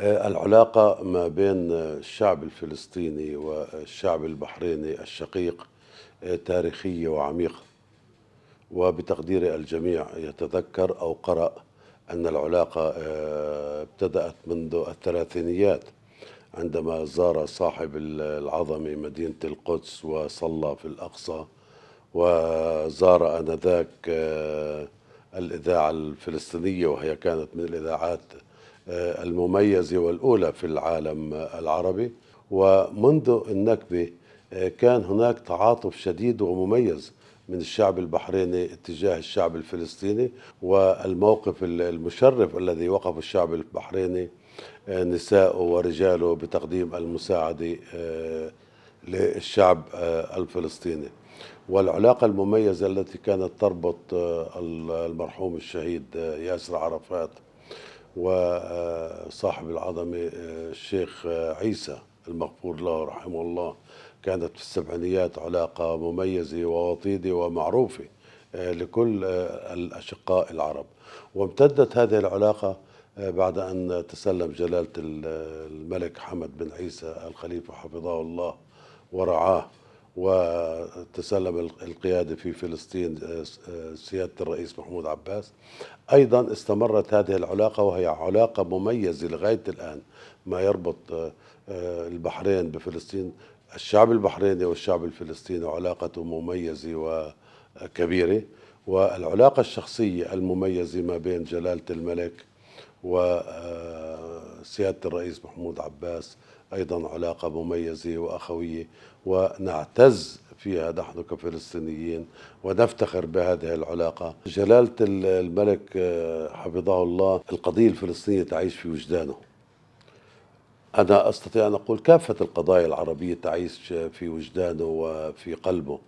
العلاقة ما بين الشعب الفلسطيني والشعب البحريني الشقيق تاريخية وعميقة وبتقدير الجميع يتذكر أو قرأ أن العلاقة آه، ابتدأت منذ الثلاثينيات عندما زار صاحب العظمة مدينة القدس وصلى في الأقصى وزار آنذاك آه، الإذاعة الفلسطينية وهي كانت من الإذاعات آه، المميزة والأولى في العالم العربي ومنذ النكبة آه، كان هناك تعاطف شديد ومميز من الشعب البحريني اتجاه الشعب الفلسطيني والموقف المشرف الذي وقف الشعب البحريني آه، نساءه ورجاله بتقديم المساعدة للشعب الفلسطيني والعلاقة المميزة التي كانت تربط المرحوم الشهيد ياسر عرفات وصاحب العظمة آه، الشيخ آه، عيسى المغفور له رحمه الله كانت في السبعينيات علاقة مميزة ووطيدة ومعروفة آه، لكل الأشقاء العرب وامتدت هذه العلاقة بعد أن تسلم جلالة الملك حمد بن عيسى الخليفة حفظه الله ورعاه وتسلم القيادة في فلسطين آه، آه، سيادة الرئيس محمود عباس أيضا استمرت هذه العلاقة وهي علاقة مميزة لغاية الآن ما يربط آه، البحرين بفلسطين الشعب البحريني والشعب الفلسطيني علاقته مميزة وكبيرة والعلاقة الشخصية المميزة ما بين جلالة الملك و سيادة الرئيس محمود عباس أيضا علاقة مميزة وأخوية ونعتز فيها نحن كفلسطينيين ونفتخر بهذه العلاقة جلالة الملك آه، حفظه الله القضية الفلسطينية تعيش في وجدانه أنا أستطيع أن أقول كافة القضايا العربية تعيش في وجدانه وفي قلبه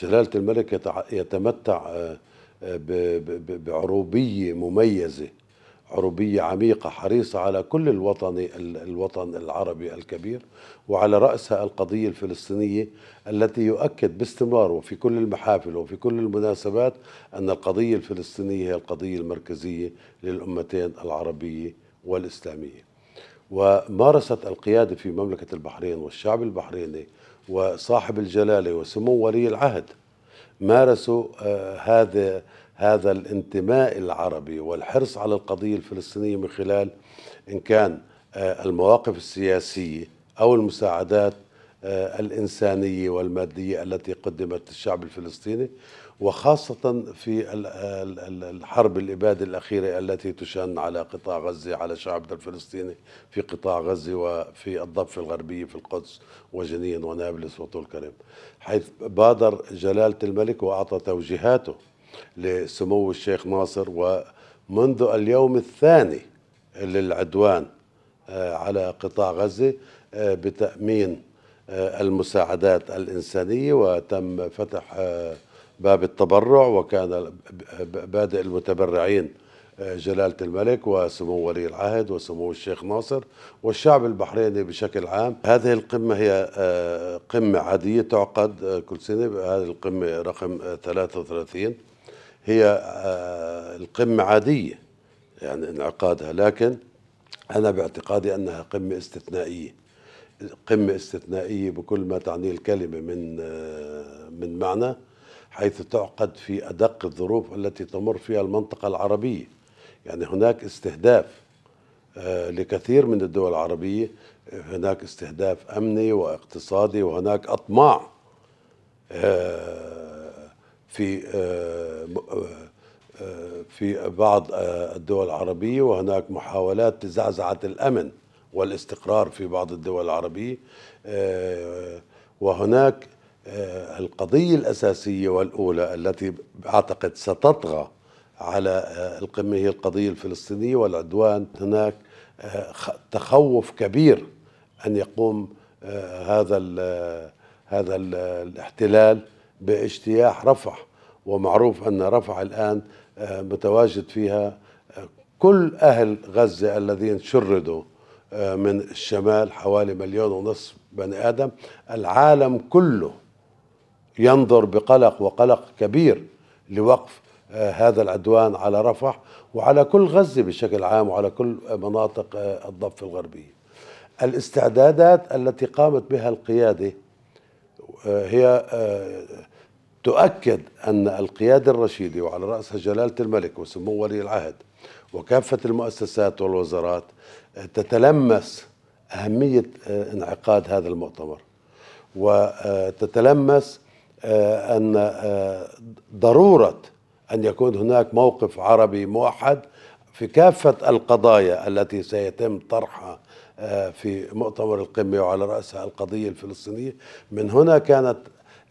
جلالة الملك يتمتع آه، آه، بعروبية مميزة عروبية عميقة حريصة على كل الوطن الوطن العربي الكبير وعلى رأسها القضية الفلسطينية التي يؤكد باستمرار وفي كل المحافل وفي كل المناسبات أن القضية الفلسطينية هي القضية المركزية للأمتين العربية والإسلامية ومارست القيادة في مملكة البحرين والشعب البحريني وصاحب الجلالة وسمو ولي العهد مارسوا آه، هذا هذا الانتماء العربي والحرص على القضية الفلسطينية من خلال إن كان آه، المواقف السياسية أو المساعدات آه، الإنسانية والمادية التي قدمت للشعب الفلسطيني وخاصة في الحرب الإبادة الأخيرة التي تشن على قطاع غزة على شعبنا الفلسطيني في قطاع غزة وفي الضفة الغربية في القدس وجنين ونابلس وطول كرم حيث بادر جلالة الملك وأعطى توجيهاته لسمو الشيخ ناصر ومنذ اليوم الثاني للعدوان آه، على قطاع غزة آه، بتأمين آه، المساعدات الإنسانية وتم فتح باب التبرع وكان بادئ المتبرعين جلالة الملك وسمو ولي العهد وسمو الشيخ ناصر والشعب البحريني بشكل عام هذه القمة هي قمة عادية تعقد كل سنة هذه القمة رقم 33 هي آه، القمة عادية يعني انعقادها لكن أنا باعتقادي أنها قمة استثنائية قمة استثنائية بكل ما تعنيه الكلمة من آه، من معنى حيث تعقد في أدق الظروف التي تمر فيها المنطقة العربية يعني هناك استهداف آه، لكثير من الدول العربية هناك استهداف أمني واقتصادي وهناك أطماع في آه، آه، آه، في بعض الدول العربية وهناك محاولات لزعزعة الأمن والاستقرار في بعض الدول العربية وهناك القضية الأساسية والأولى التي أعتقد ستطغى على القمة هي القضية الفلسطينية والعدوان هناك تخوف كبير أن يقوم هذا هذا الاحتلال باجتياح رفح ومعروف أن رفح الآن آه، متواجد فيها آه، كل أهل غزة الذين شردوا آه، من الشمال حوالي مليون ونصف بني آدم العالم كله ينظر بقلق وقلق كبير لوقف هذا العدوان على رفح وعلى كل غزة بشكل عام وعلى كل مناطق الضفة الغربية الاستعدادات التي قامت بها القيادة هي آه، تؤكد أن القيادة الرشيدة وعلى رأسها جلالة الملك وسمو ولي العهد وكافة المؤسسات والوزارات آه، تتلمس أهمية آه، انعقاد هذا المؤتمر وتتلمس أن ضرورة أن يكون هناك موقف عربي موحد في كافة القضايا التي سيتم طرحها آه، في مؤتمر القمة وعلى رأسها القضية الفلسطينية من هنا كانت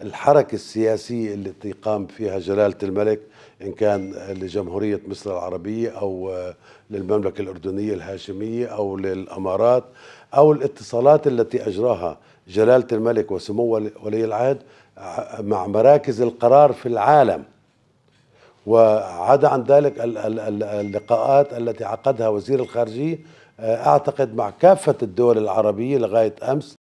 الحركة السياسية التي قام فيها جلالة الملك إن كان لجمهورية مصر العربية أو آه، للمملكة الأردنية الهاشمية أو للأمارات أو الاتصالات التي أجراها جلالة الملك وسمو ولي العهد مع مراكز القرار في العالم وعدا عن ذلك اللقاءات التي عقدها وزير الخارجية آه، أعتقد مع كافة الدول العربية لغاية أمس